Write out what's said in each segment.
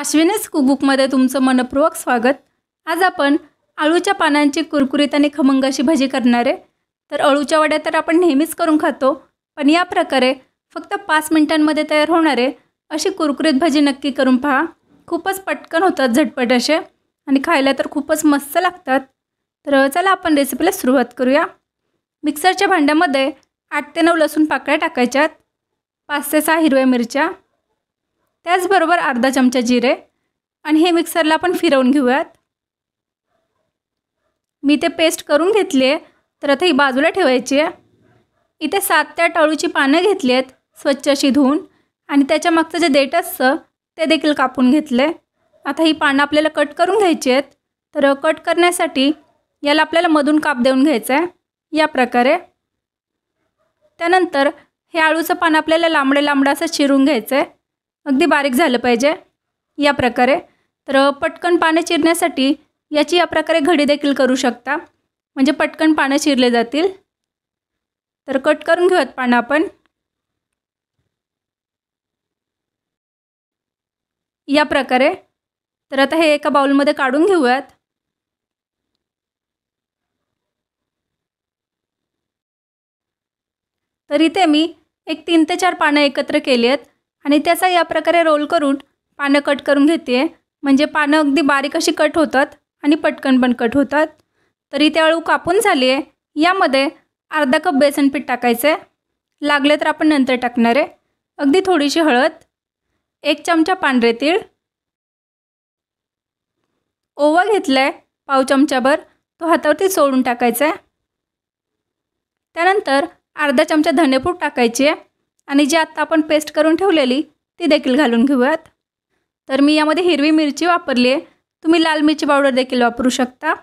अश्विनेस कुकबुकमध्ये तुमचं मनपूर्वक स्वागत आज आपण अळूच्या पानांची कुरकुरीत आणि खमंग अशी भाजी करणार आहे तर अळूच्या वड्या तर आपण नेहमीच करून खातो पण या प्रकारे फक्त पाच मिनटांमध्ये तयार होणारे अशी कुरकुरीत भाजी नक्की करून पहा खूपच पटकन होतात झटपट असे आणि खायला तर खूपच मस्त लागतात तर चला आपण रेसिपीला सुरुवात करूया मिक्सरच्या भांड्यामध्ये आठ ते नऊ लसूण पाकळ्या टाकायच्यात पाच ते सहा हिरव्या मिरच्या त्याचबरोबर अर्धा चमचा जिरे आणि हे मिक्सरला आपण फिरवून घेऊयात मी ते पेस्ट करून घेतली आहे तर आता ही बाजूला ठेवायची आहे इथे सात त्या टाळूची पानं घेतली आहेत स्वच्छ अशी धुवून आणि त्याच्या मागचं जे देट असतं ते देखील कापून घेतले आता ही पानं आपल्याला कट करून घ्यायची आहेत तर कट करण्यासाठी याला आपल्याला मधून काप देऊन घ्यायचं आहे या प्रकारे त्यानंतर हे आळूचं पान आपल्याला लांबडे लांबडं असं चिरून घ्यायचं आहे अगदी बारीक झालं पाहिजे या प्रकारे तर पटकन पानं चिरण्यासाठी याची या प्रकारे घडी देखील करू शकता म्हणजे पटकन पानं चिरले जातील तर कट करून घेऊयात पानं आपण या प्रकारे तर आता हे एका बाउलमध्ये काढून घेऊयात तर इथे मी एक तीन ते चार पानं एकत्र केली आहेत आणि त्याचा या प्रकारे रोल करून पानं कट करून घेते म्हणजे पानं अगदी बारीक अशी कट होतात आणि पटकन पण कट होतात तरी ते अळू कापून झाली आहे यामध्ये अर्धा कप बेसन पीठ टाकायचं आहे लागले तर आपण नंतर टाकणार आहे अगदी थोडीशी हळद एक चमचा पांढरे तीळ ओवा घेतला आहे पाव चमचाभर तो हातावरती सोडून टाकायचा आहे त्यानंतर अर्धा चमचा धनेपूट टाकायची आहे आणि जी आत्ता आपण पेस्ट करून ठेवलेली ती देखील घालून घेऊयात तर मी यामध्ये हिरवी मिरची वापरली आहे तुम्ही लाल मिरची पावडर देखील वापरू शकता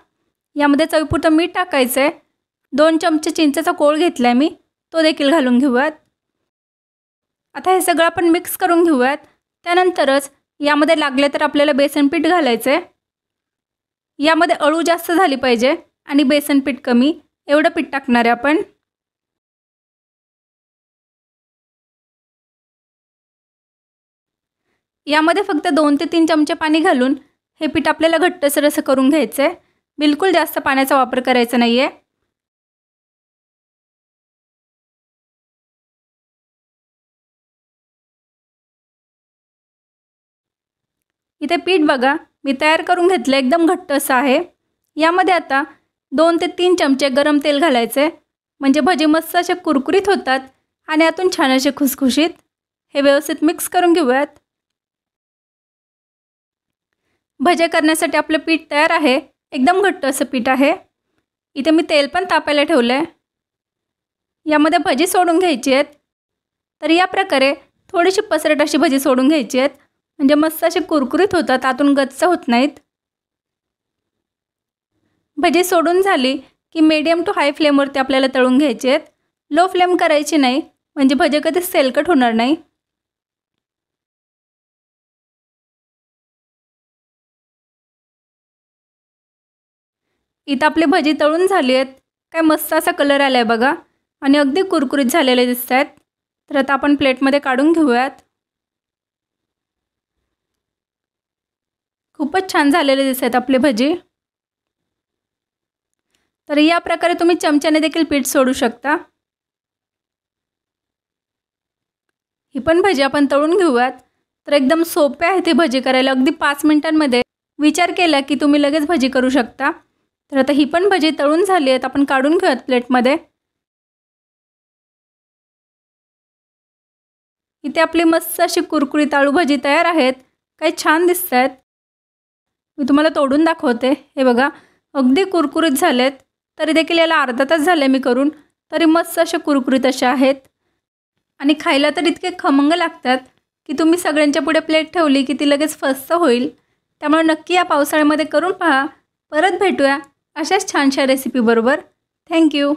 यामध्ये चवीपुरतं मीठ टाकायचं आहे दोन चमचे चिंचेचा कोळ घेतला आहे मी तो देखील घालून घेऊयात आता हे सगळं आपण मिक्स करून घेऊयात त्यानंतरच यामध्ये लागले तर आपल्याला बेसन पीठ घालायचं आहे यामध्ये अळू जास्त झाली पाहिजे आणि बेसन पीठ कमी एवढं पीठ टाकणार आहे आपण यामध्ये फक्त दोन ते तीन चमचे पाणी घालून हे पीठ आपल्याला घट्टसर असं करून घ्यायचं आहे बिलकुल जास्त पाण्याचा वापर करायचा नाही आहे इथे पीठ बघा मी तयार करून घेतलं एकदम घट्ट असं आहे यामध्ये आता दोन ते तीन चमचे गरम तेल घालायचे म्हणजे भजे मस्त असे कुरकुरीत होतात आणि आतून छान असे खुसखुशीत हे व्यवस्थित मिक्स करून घेऊयात भजे करण्यासाठी आपलं पीठ तयार आहे एकदम घट्ट असं पीठ आहे इथे मी तेल पण तापायला ठेवलं आहे यामध्ये भजी सोडून घ्यायची आहेत तर या प्रकारे थोडीशी पसरट अशी भजी सोडून घ्यायची आहेत म्हणजे मस्त असे कुरकुरीत होतात आतून गच्च होत नाहीत भजी सोडून झाली की मीडियम टू हाय फ्लेमवरती आपल्याला तळून घ्यायचे आहेत लो फ्लेम करायची नाही म्हणजे भजे कधीच सेलकट होणार नाही इथं आपली भजी तळून झाली आहेत काय मस्त असा कलर आला आहे बघा आणि अगदी कुरकुरीत झालेले दिसत आहेत तर आता आपण प्लेटमध्ये काढून घेऊयात खूपच छान झालेले दिसत आहेत आपली भजी तर या प्रकारे तुम्ही चमच्याने देखील पीठ सोडू शकता ही पण भजी आपण तळून घेऊयात तर एकदम सोपे आहे ती भजी करायला अगदी पाच मिनिटांमध्ये विचार केला की तुम्ही लगेच भजी करू शकता तर आता ही पण भजी तळून झाली आहेत आपण काढून घेऊयात प्लेटमध्ये इथे आपली मस्त अशी कुरकुरीत आळू भजी तयार आहेत काही छान दिसत आहेत मी तुम्हाला तोडून दाखवते हे बघा अगदी कुरकुरीत झालेत तरी देखील याला अर्धा तास झाले मी करून तरी मस्त असे कुरकुरीत असे आहेत आणि खायला तर इतके खमंग लागतात की तुम्ही सगळ्यांच्या पुढे प्लेट ठेवली की ती लगेच फस्त होईल त्यामुळे नक्की या पावसाळ्यामध्ये करून पहा परत भेटूया अशाच छानशा रेसिपीबरोबर थँक्यू